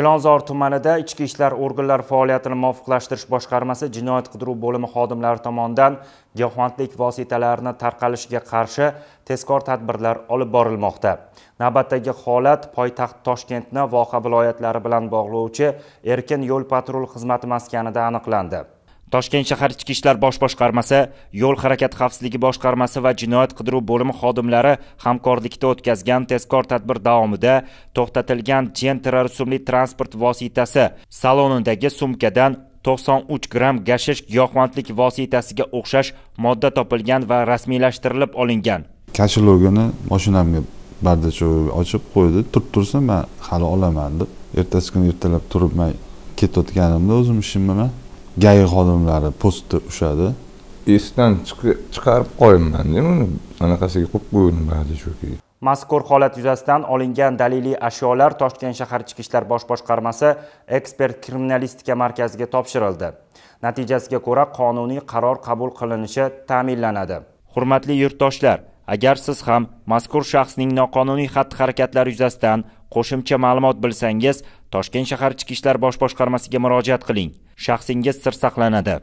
Chilonzor tumanida ichki ishlar organlari faoliyatini muvofiqlashtirish boshqarmasi jinoyat qidiruv bo'limi xodimlari tomonidan giyohvandlik vositalarini tarqalishiga qarshi tezkor tadbirlar olib borilmoqda. Navbatdagi holat poytaxt Toshkentni voha viloyatlari bilan bog'lovchi Erkin yo'l patrul xizmati maskanida aniqlandi. toshkent shahar ichki ishlar bosh boshqarmasi yo'l harakati xavfsizligi boshqarmasi va jinoyat qidiruv bo'limi xodimlari hamkorlikda o'tkazgan tezkor tadbir davomida to'xtatilgan jentra rusumli transport vositasi salonidagi sumkadan 93 gram gashish giyohvandlik vositasiga o'xshash modda topilgan va rasmiylashtirilib olingan Kashlogini mashinamga barda ochib qo'ydi turib tursin man hali olaman deb ertasi kuni ertalab turib man ketayotganimda o'zim ishim bilan gay xodimlari postda ushadi esdan chiqarib qo'yibman uni anaqasiga qo'yib qo'yildim ba'zi shuki mazkur holat yuzasidan olingan daliliy ashyolar toshkent shahar ichki ishlar bosh boshqarmasi ekspert kriminalistika markaziga topshirildi natijasiga ko'ra qonuniy qaror qabul qilinishi ta'minlanadi hurmatli yurtdoshlar agar siz ham mazkur shaxsning noqonuniy xatti-harakatlari yuzasidan qo'shimcha ma'lumot bilsangiz toshkent shahar ichki ishlar bosh boshqarmasiga murojaat qiling shaxsingiz sir saqlanadi